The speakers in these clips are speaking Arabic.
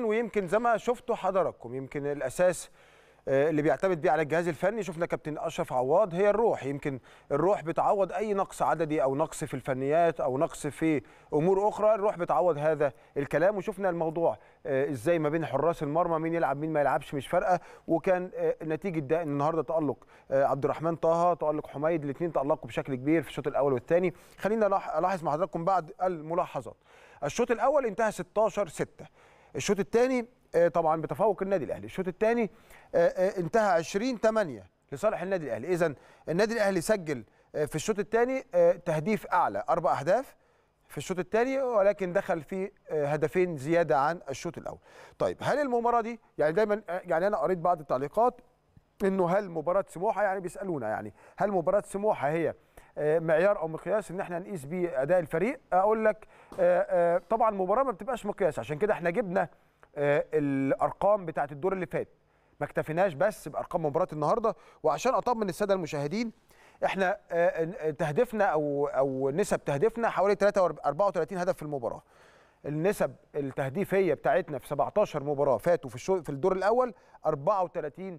ويمكن زي ما شفتوا حضراتكم يمكن الاساس آه، اللي بيعتمد بيه على الجهاز الفني شفنا كابتن اشرف عواض هي الروح يمكن الروح بتعوض اي نقص عددي او نقص في الفنيات او نقص في امور اخرى الروح بتعوض هذا الكلام وشفنا الموضوع آه، ازاي ما بين حراس المرمى مين يلعب مين ما يلعبش مش فارقه وكان آه، نتيجه ده ان النهارده تالق عبد الرحمن طه تالق حميد الاثنين تالقوا بشكل كبير في الشوط الاول والثاني خلينا الاحظ مع حضراتكم بعض الملاحظات الشوط الاول انتهى 16 6 الشوط الثاني آه، طبعا بتفوق النادي الاهلي الشوط الثاني آه، آه، انتهى 20 8 لصالح النادي الاهلي اذا النادي الاهلي سجل في الشوط الثاني تهديف اعلى اربع اهداف في الشوط الثاني ولكن دخل في هدفين زياده عن الشوط الاول طيب هل المباراه دي يعني دايما يعني انا قريت بعض التعليقات انه هل مباراه سموحه يعني بيسالونا يعني هل مباراه سموحه هي آه، معيار او مقياس ان احنا نقيس بيه اداء الفريق اقول لك آه، آه، طبعا المباراه ما بتبقاش مقياس عشان كده احنا جبنا الارقام بتاعه الدور اللي فات ما اكتفيناش بس بارقام مباراه النهارده وعشان اطمن الساده المشاهدين احنا تهدفنا او او نسب تهدفنا حوالي 34 هدف في المباراه النسب التهديفيه بتاعتنا في 17 مباراه فاتوا في في الدور الاول 34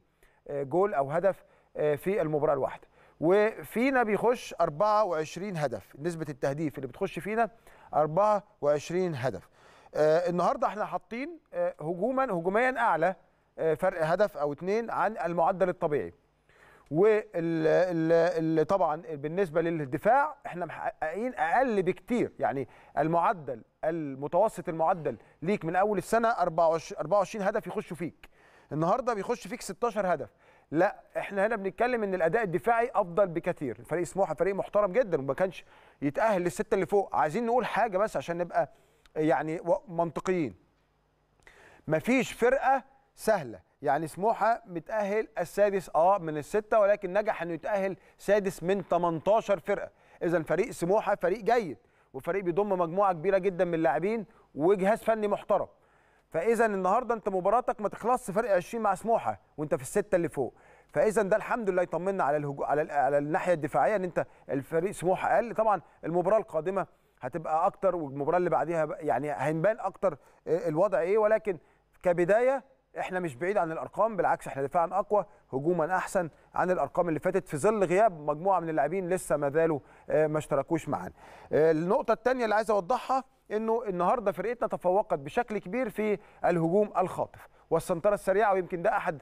جول او هدف في المباراه الواحده وفينا بيخش 24 هدف نسبه التهديف اللي بتخش فينا 24 هدف آه النهارده احنا حاطين آه هجوما هجوميا اعلى آه فرق هدف او اتنين عن المعدل الطبيعي وطبعا بالنسبه للدفاع احنا محققين اقل بكتير يعني المعدل المتوسط المعدل ليك من اول السنه 24 هدف يخشوا فيك النهارده بيخش فيك 16 هدف لا احنا هنا بنتكلم ان الاداء الدفاعي افضل بكثير فريق سموحه فريق محترم جدا وما كانش يتاهل للسته اللي فوق عايزين نقول حاجه بس عشان نبقى يعني منطقيين مفيش فرقه سهله يعني سموحه متاهل السادس اه من السته ولكن نجح انه يتاهل سادس من 18 فرقه اذا فريق سموحه فريق جيد وفريق بيضم مجموعه كبيره جدا من اللاعبين وجهاز فني محترم فاذا النهارده انت مباراتك ما تخلصش فرق 20 مع سموحه وانت في السته اللي فوق فاذا ده الحمد لله يطمنا على الهجو... على ال... على الناحيه الدفاعيه ان انت الفريق سموحه اقل طبعا المباراه القادمه هتبقى اكتر والمباراه اللي بعديها يعني هينبان اكتر آه، الوضع ايه ولكن كبدايه احنا مش بعيد عن الارقام بالعكس احنا دفاعا اقوى هجوما احسن عن الارقام اللي فاتت في ظل غياب مجموعه من اللاعبين لسه ما زالوا آه، ما اشتركوش معانا آه، النقطه الثانيه اللي عايز اوضحها انه النهارده فرقتنا تفوقت بشكل كبير في الهجوم الخاطف والسنتره السريعه ويمكن ده احد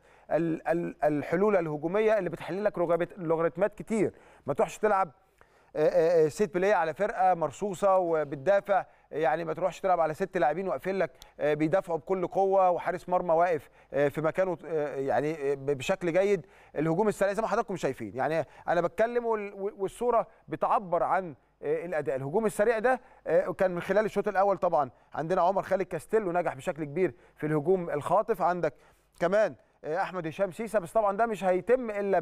الحلول الهجوميه اللي بتحل لك لوغاريتمات كتير ما تروحش تلعب آه، آه، آه، سيت بلاي على فرقه مرصوصه وبتدافع يعني ما تروحش تلعب على ست لاعبين واقفين لك بيدافعوا بكل قوه وحارس مرمى واقف في مكانه يعني بشكل جيد الهجوم السريع زي ما حضراتكم شايفين يعني انا بتكلم والصوره بتعبر عن الاداء الهجوم السريع ده كان من خلال الشوط الاول طبعا عندنا عمر خالد كاستيلو نجح بشكل كبير في الهجوم الخاطف عندك كمان آه، احمد هشام سيسه بس طبعا ده مش هيتم الا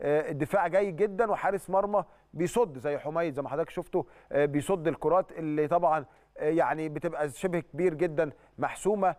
بدفاع آه، جيد جدا وحارس مرمى بيصد زي حميد زي ما حضرتك شفته آه، بيصد الكرات اللي طبعا يعني بتبقى شبه كبير جدا محسومه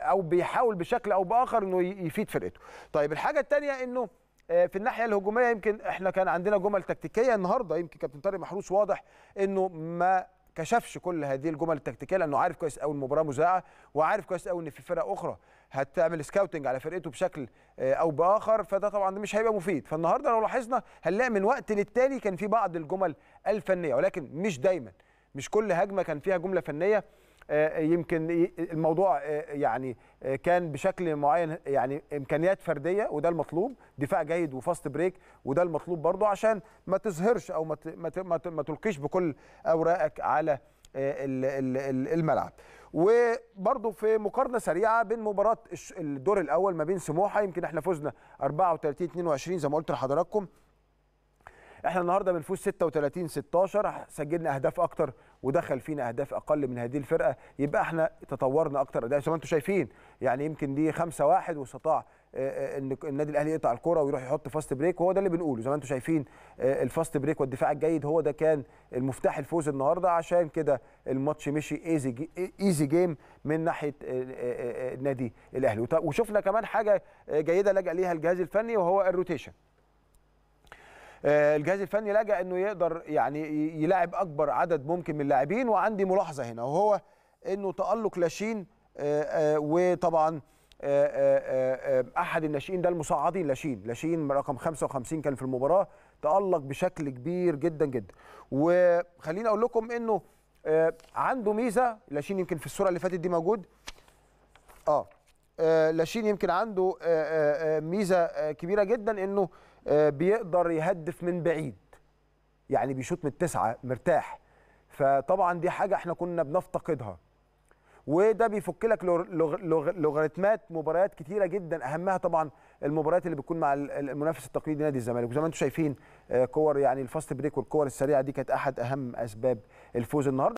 او بيحاول بشكل او باخر انه يفيد فرقته. طيب الحاجه الثانيه انه في الناحيه الهجوميه يمكن احنا كان عندنا جمل تكتيكيه النهارده يمكن كابتن طارق محروس واضح انه ما كشفش كل هذه الجمل التكتيكيه لانه عارف كويس قوي المباراه مذاعه وعارف كويس قوي ان في فرق اخرى هتعمل سكاوتنج على فرقته بشكل آه، او باخر فده طبعا مش هيبقى مفيد فالنهارده لو لاحظنا هنلاقي من وقت للتاني كان في بعض الجمل الفنيه ولكن مش دايما مش كل هجمه كان فيها جمله فنيه آه، يمكن الموضوع آه، يعني آه، كان بشكل معين يعني امكانيات فرديه وده المطلوب دفاع جيد وفاست بريك وده المطلوب برضه عشان ما تظهرش او ما تلقيش بكل اوراقك على الملعب وبرضه في مقارنه سريعه بين مباراه الدور الاول ما بين سموحه يمكن احنا فزنا 34 22 زي ما قلت لحضراتكم احنا النهارده بنفوز 36 16 سجلنا اهداف اكتر ودخل فينا اهداف اقل من هذه الفرقه يبقى احنا تطورنا اكتر ده زي ما انتم شايفين يعني يمكن دي 5 1 واستطاع آه، آه، ان النادي الاهلي يقطع الكره ويروح يحط فاست بريك وهو ده اللي بنقوله زي ما انتم شايفين آه، الفاست بريك والدفاع الجيد هو ده كان المفتاح الفوز النهارده عشان كده الماتش مشي ايزي ايزي جيم من ناحيه النادي الاهلي وشفنا كمان حاجه جيده لجأ ليها الجهاز الفني وهو الروتيشن آه، الجهاز الفني لجأ انه يقدر يعني يلاعب اكبر عدد ممكن من اللاعبين وعندي ملاحظه هنا وهو انه تالق لاشين آه، آه، وطبعا احد الناشئين ده المصعدين لاشين لاشين رقم 55 كان في المباراه تالق بشكل كبير جدا جدا وخليني اقول لكم انه عنده ميزه لاشين يمكن في الصوره اللي فاتت دي موجود اه آه، لاشين يمكن عنده آه، آه، ميزه كبيره جدا انه بيقدر يهدف من بعيد يعني بيشوط من التسعه مرتاح فطبعا دي حاجه احنا كنا بنفتقدها وده بيفك لك لوغاريتمات مباريات كتيره جدا اهمها طبعا المباريات اللي بتكون مع المنافس التقليدي نادي الزمالك وزي ما انتم شايفين كور يعني الفاست بريك والكور السريعه دي كانت احد اهم اسباب الفوز النهارده